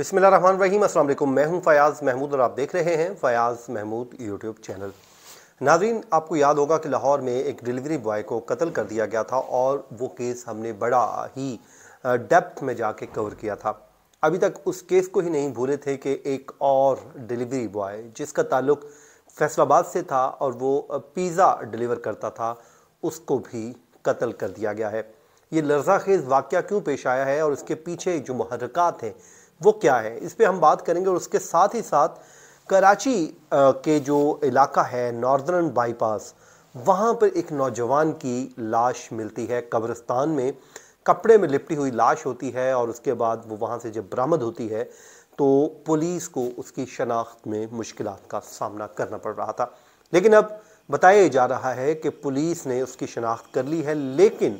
बिसमिल रहीम अस्सलाम मैं हूं फ़याज़ महमूद और आप देख रहे हैं फ़याज़ महमूद यूट्यूब चैनल नाजरीन आपको याद होगा कि लाहौर में एक डिलीवरी बॉय को कत्ल कर दिया गया था और वो केस हमने बड़ा ही डेप्थ में जाके कवर किया था अभी तक उस केस को ही नहीं भूले थे कि एक और डिलीवरी बॉय जिसका ताल्लुक फैसलाबाद से था और वो पिज़्ज़ा डिलीवर करता था उसको भी कत्ल कर दिया गया है ये लर्जा खेज वाक़ क्यों पेश आया है और उसके पीछे जो महरक़ात हैं वो क्या है इस पर हम बात करेंगे और उसके साथ ही साथ कराची के जो इलाका है नॉर्दर्न बाईपास वहाँ पर एक नौजवान की लाश मिलती है कब्रस्तान में कपड़े में लिपटी हुई लाश होती है और उसके बाद वो वहाँ से जब बरामद होती है तो पुलिस को उसकी शनाख्त में मुश्किल का सामना करना पड़ रहा था लेकिन अब बताया जा रहा है कि पुलिस ने उसकी शनाख्त कर ली है लेकिन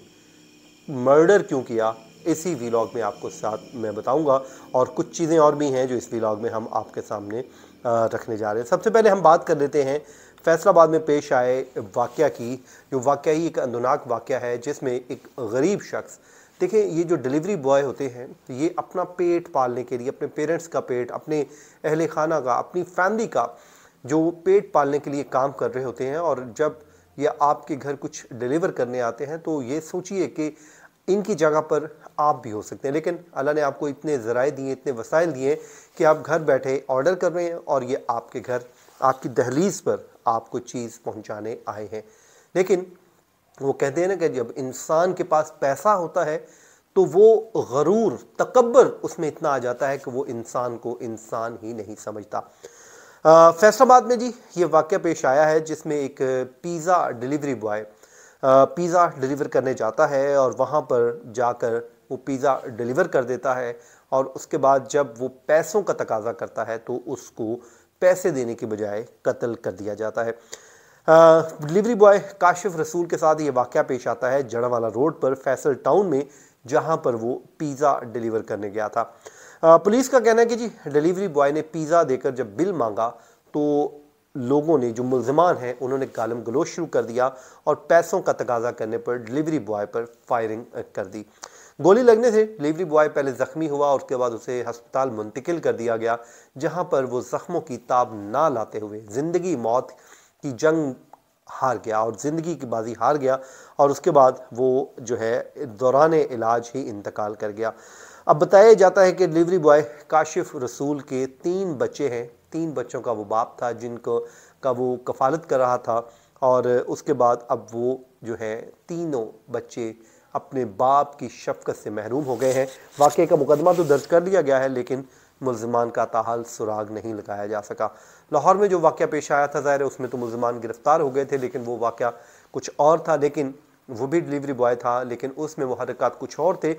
मर्डर क्यों किया इसी वीलॉग में आपको साथ मैं बताऊंगा और कुछ चीज़ें और भी हैं जो इस वीलॉग में हम आपके सामने रखने जा रहे हैं सबसे पहले हम बात कर लेते हैं फैसलाबाद में पेश आए वाक़ की जो वाक़ ही एक अंदनाक वाक़ है जिसमें एक गरीब शख्स देखें ये जो डिलीवरी बॉय होते हैं ये अपना पेट पालने के लिए अपने पेरेंट्स का पेट अपने अहल खाना का अपनी फैमिली का जो पेट पालने के लिए काम कर रहे होते हैं और जब ये आपके घर कुछ डिलीवर करने आते हैं तो ये सोचिए कि इनकी जगह पर आप भी हो सकते हैं लेकिन अल्लाह ने आपको इतने ज़राए दिए इतने वसाइल दिए कि आप घर बैठे ऑर्डर कर रहे हैं और ये आपके घर आपकी दहलीज पर आपको चीज़ पहुंचाने आए हैं लेकिन वो कहते हैं ना कि जब इंसान के पास पैसा होता है तो वो गरूर तकबर उसमें इतना आ जाता है कि वो इंसान को इंसान ही नहीं समझता फैसलाबाद में जी ये वाक्य पेश आया है जिसमें एक pizza delivery boy pizza deliver करने जाता है और वहाँ पर जाकर वो पिज़्ज़ा डिलीवर कर देता है और उसके बाद जब वो पैसों का तकाजा करता है तो उसको पैसे देने के बजाय कत्ल कर दिया जाता है डिलीवरी बॉय काशिफ रसूल के साथ ये वाक़ पेश आता है जड़ावाला रोड पर फैसल टाउन में जहाँ पर वो पिज़्ज़ा डिलीवर करने गया था पुलिस का कहना है कि जी डिलीवरी बॉय ने पिज़्ज़ा देकर जब बिल मांगा तो लोगों ने जो मुलजमान हैं उन्होंने गालम गलोच शुरू कर दिया और पैसों का तकाजा करने पर डिलीवरी बॉय पर फायरिंग कर दी गोली लगने से डिलीवरी बॉय पहले ज़ख्मी हुआ और उसके बाद उसे हस्पताल मुंतकिल कर दिया गया जहां पर वो ज़ख्मों की ताब ना लाते हुए ज़िंदगी मौत की जंग हार गया और ज़िंदगी की बाजी हार गया और उसके बाद वो जो है दौरान इलाज ही इंतकाल कर गया अब बताया जाता है कि डिलीवरी बॉय काशिफ रसूल के तीन बच्चे हैं तीन बच्चों का वो बाप था जिनको का वो कफालत कर रहा था और उसके बाद अब वो जो है तीनों बच्चे अपने बाप की शफकत से महरूम हो गए हैं वाक़े का मुकदमा तो दर्ज कर लिया गया है लेकिन मुलजमान का ताहल सुराग नहीं लगाया जा सका लाहौर में जो वाक़ पेश आया था ज़ाहिर उसमें तो मुलजमान गिरफ़्तार हो गए थे लेकिन वो वाक़ कुछ और था लेकिन वो भी डिलीवरी बॉय था लेकिन उसमें हरक़त कुछ और थे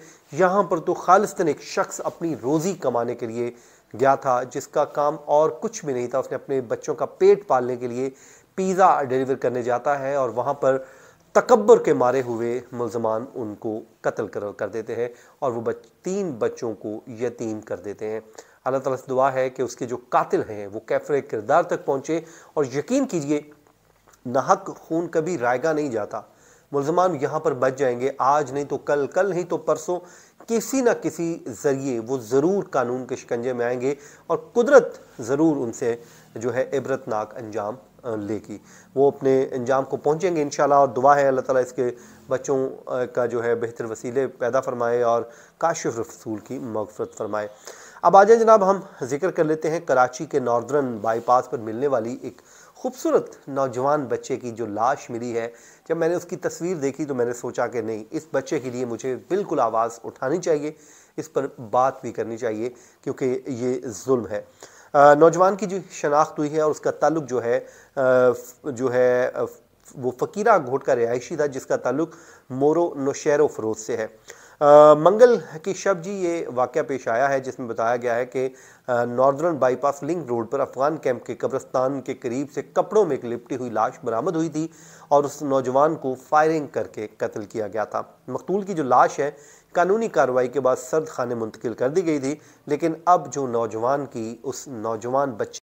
यहाँ पर तो खालस्तन एक शख्स अपनी रोज़ी कमाने के लिए गया था जिसका काम और कुछ भी नहीं था उसने अपने बच्चों का पेट पालने के लिए पिज़्ज़ा डिलीवर करने जाता है और वहाँ पर तकबर के मारे हुए मुलजमान उनको कत्ल कर कर देते हैं और वो बच तीन बच्चों को यतीम कर देते हैं अल्लाह ताला से दुआ है कि उसके जो कातिल हैं वो कैफरे किरदार तक पहुँचे और यकीन कीजिए नाहक खून कभी रायगा नहीं जाता मुलजमान यहाँ पर बच जाएंगे आज नहीं तो कल कल नहीं तो परसों किसी न किसी ज़रिए वो ज़रूर कानून के शिकंजे में आएंगे और कुदरत ज़रूर उनसे जो है इबरतनाक अंजाम लेगी वो अपने अंजाम को पहुँचेंगे इन और दुआ है अल्लाह ताला इसके बच्चों का जो है बेहतर वसीले पैदा फरमाए और काशिफ रसूल की मगफरत फरमाए अब आ जाए जनाब हम जिक्र कर लेते हैं कराची के नॉर्दर्न बाईपास पर मिलने वाली एक खूबसूरत नौजवान बच्चे की जो लाश मिली है जब मैंने उसकी तस्वीर देखी तो मैंने सोचा कि नहीं इस बच्चे के लिए मुझे बिल्कुल आवाज़ उठानी चाहिए इस पर बात भी करनी चाहिए क्योंकि ये जुल्म है नौजवान की जो शनाख्त हुई है और उसका ताल्लुक जो है जो है वो फ़कीरा घोट का रिहायशी था जिसका ताल्लुक मोरो नौशेरो फरोज से है आ, मंगल की शब जी ये वाक़ पेश आया है जिसमें बताया गया है कि नॉर्दर्न बाईपास लिंक रोड पर अफगान कैंप के कब्रस्तान के करीब से कपड़ों में एक लिपटी हुई लाश बरामद हुई थी और उस नौजवान को फायरिंग करके कत्ल किया गया था मकतूल की जो लाश है कानूनी कार्रवाई के बाद सर्द खाने मुंतकिल कर दी गई थी लेकिन अब जो नौजवान की उस नौजवान बच्चे